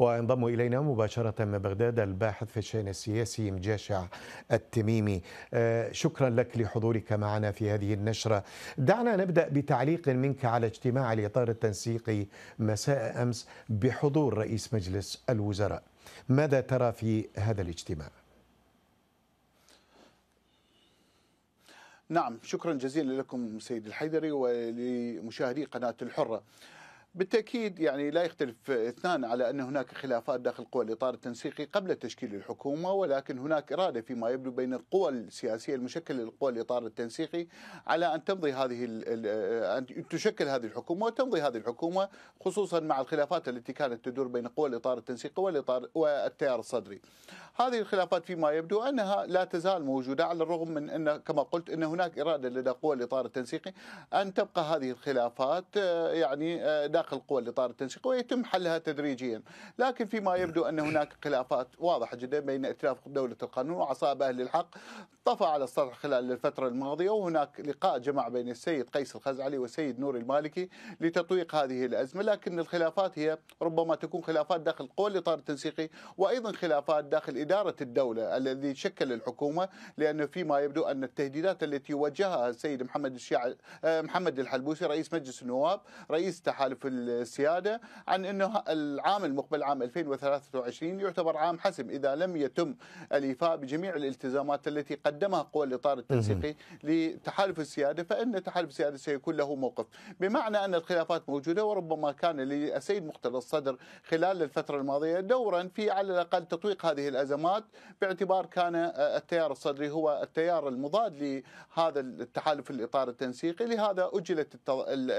وينضم إلينا مباشرة من بغداد الباحث في الشأن السياسي مجاشع التميمي آه، شكرا لك لحضورك معنا في هذه النشرة دعنا نبدأ بتعليق منك على اجتماع الإطار التنسيقي مساء أمس بحضور رئيس مجلس الوزراء ماذا ترى في هذا الاجتماع؟ نعم شكرا جزيلا لكم سيد الحيدري ولمشاهدي قناة الحرة بالتاكيد يعني لا يختلف اثنان على ان هناك خلافات داخل قوى الاطار التنسيقي قبل تشكيل الحكومه ولكن هناك اراده فيما يبدو بين القوى السياسيه المشكله لقوى الاطار التنسيقي على ان تمضي هذه ان تشكل هذه الحكومه وتمضي هذه الحكومه خصوصا مع الخلافات التي كانت تدور بين قوى الاطار التنسيقي والاطار والتيار الصدري. هذه الخلافات فيما يبدو انها لا تزال موجوده على الرغم من ان كما قلت ان هناك اراده لدى قوى الاطار التنسيقي ان تبقى هذه الخلافات آه، يعني آه، داخل قوى الاطار التنسيقي ويتم حلها تدريجيا، لكن فيما يبدو ان هناك خلافات واضحه جدا بين ائتلاف دوله القانون وعصابه اهل الحق طفى على السطح خلال الفتره الماضيه وهناك لقاء جمع بين السيد قيس الخزعلي والسيد نور المالكي لتطويق هذه الازمه، لكن الخلافات هي ربما تكون خلافات داخل قوى الاطار التنسيقي وايضا خلافات داخل اداره الدوله الذي شكل الحكومه لانه فيما يبدو ان التهديدات التي وجهها السيد محمد الشيع محمد الحلبوسي رئيس مجلس النواب رئيس تحالف السياده عن انه العام المقبل عام 2023 يعتبر عام حسم اذا لم يتم الايفاء بجميع الالتزامات التي قدمها قوى الاطار التنسيقي لتحالف السياده فان تحالف السياده سيكون له موقف بمعنى ان الخلافات موجوده وربما كان للسيد مقتدى الصدر خلال الفتره الماضيه دورا في على الاقل تطويق هذه الازمات باعتبار كان التيار الصدري هو التيار المضاد لهذا التحالف الاطار التنسيقي لهذا اجلت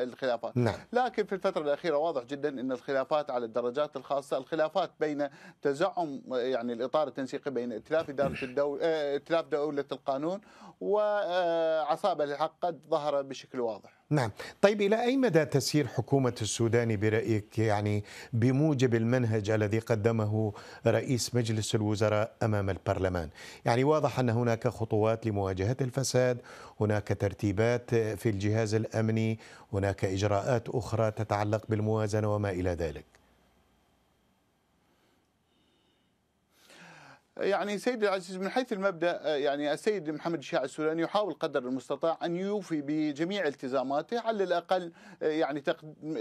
الخلافات نعم. لكن في الفتره الفترة الأخيرة واضح جدا أن الخلافات على الدرجات الخاصة الخلافات بين تزعم يعني الإطار التنسيقي بين ائتلاف إدارة الدولة ائتلاف دولة القانون وعصابة الحق قد ظهر بشكل واضح نعم طيب إلى أي مدى تسير حكومة السودان برأيك يعني بموجب المنهج الذي قدمه رئيس مجلس الوزراء أمام البرلمان يعني واضح أن هناك خطوات لمواجهة الفساد هناك ترتيبات في الجهاز الأمني هناك إجراءات أخرى تتعلق بالموازنة وما إلى ذلك يعني سيد العزيز من حيث المبدا آه، يعني السيد محمد الشيع السوداني يحاول قدر المستطاع ان يوفي بجميع التزاماته على الاقل آه، يعني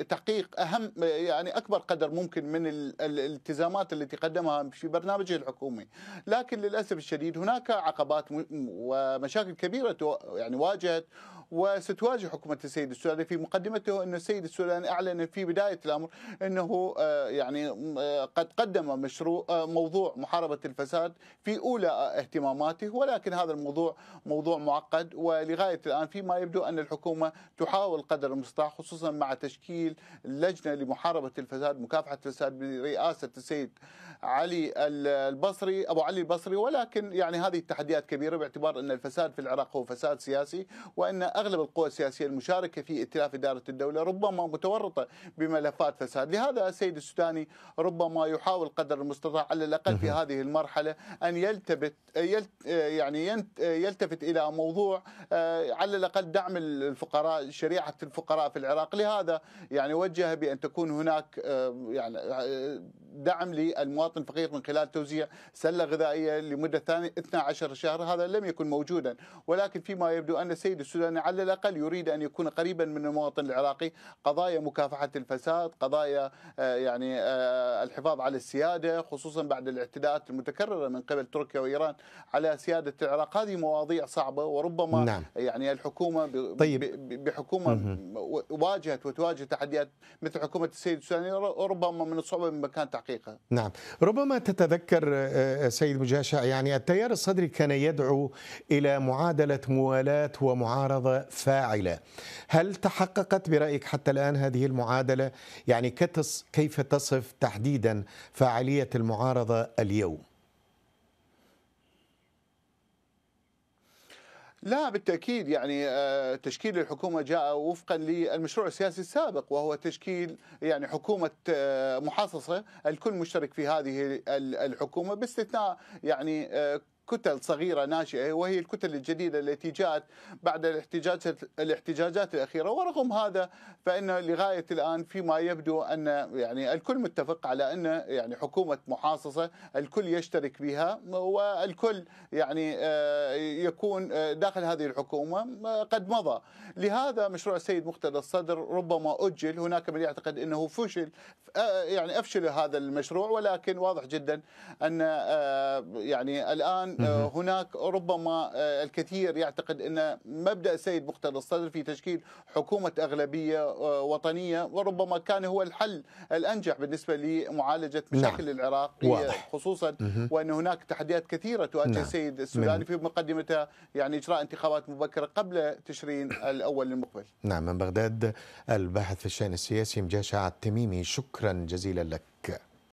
تحقيق اهم آه، يعني اكبر قدر ممكن من الالتزامات التي قدمها في برنامجه الحكومي لكن للاسف الشديد هناك عقبات ومشاكل كبيره يعني واجهت وستواجه حكومة السيد السوداني في مقدمته أن السيد السوداني أعلن في بداية الأمر أنه آه، يعني آه، قد قدم مشروع آه، موضوع محاربة الفساد في أولى اهتماماته ولكن هذا الموضوع موضوع معقد ولغاية الآن فيما يبدو أن الحكومة تحاول قدر المستطاع خصوصا مع تشكيل لجنة لمحاربة الفساد مكافحة الفساد برئاسة السيد علي البصري أبو علي البصري ولكن يعني هذه التحديات كبيرة باعتبار أن الفساد في العراق هو فساد سياسي وأن اغلب القوى السياسيه المشاركه في ائتلاف اداره الدوله ربما متورطه بملفات فساد، لهذا السيد السوداني ربما يحاول قدر المستطاع على الاقل في هذه المرحله ان يلتفت يعني يلتفت الى موضوع آه، على الاقل دعم الفقراء شريعه الفقراء في العراق، لهذا يعني وجه بان تكون هناك آه، يعني آه، دعم للمواطن الفقير من خلال توزيع سله غذائيه لمده 12 شهر هذا لم يكن موجودا ولكن فيما يبدو ان السيد السوداني على الاقل يريد ان يكون قريبا من المواطن العراقي قضايا مكافحه الفساد قضايا آه، يعني آه، الحفاظ على السياده خصوصا بعد الاعتداءات المتكرره من قبل تركيا وايران على سياده العراق هذه مواضيع صعبه وربما نعم. يعني الحكومه طيب. بحكومه مه. واجهت وتواجه تحديات مثل حكومه السيد السوداني ربما من الصعوبه من مكان تحديات الحقيقة نعم ربما تتذكر آه، آه، سيد مجاشع يعني التيار الصدري كان يدعو إلى معادلة موالاة ومعارضة فاعلة هل تحققت برأيك حتى الآن هذه المعادلة يعني كيف تصف تحديدا فاعلية المعارضة اليوم لا بالتاكيد يعني آه، تشكيل الحكومه جاء وفقا للمشروع السياسي السابق وهو تشكيل يعني حكومه آه، محاصصه الكل مشترك في هذه الحكومه باستثناء يعني آه، كتل صغيرة ناشئة وهي الكتل الجديدة التي جاءت بعد الاحتجاجات الاحتجاجات الأخيرة ورغم هذا فإن لغاية الآن فيما يبدو أن يعني الكل متفق على أن يعني حكومة محاصصة الكل يشترك بها والكل يعني آه، يكون آه، داخل هذه الحكومة آه، قد مضى لهذا مشروع السيد مقتدى الصدر ربما أجل هناك من يعتقد أنه فشل يعني أفشل هذا المشروع ولكن واضح جدا أن يعني الآن آه، هناك ربما آه، الكثير يعتقد أن مبدأ السيد مقتدى الصدر في تشكيل حكومة أغلبية آه، وطنية وربما كان هو الحل الأنجح بالنسبة لمعالجة نعم. مشاكل نعم. العراق خصوصا وأن هناك تحديات كثيرة تواجه نعم. السيد السوداني في مقدمتها يعني إجراء انتخابات مبكرة قبل تشرين الأول المقبل نعم من بغداد الباحث في الشأن السياسي مجاشع التميمي شكرا جزيلا لك